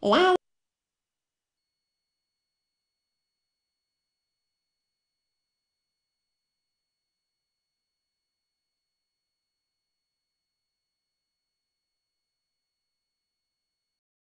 lá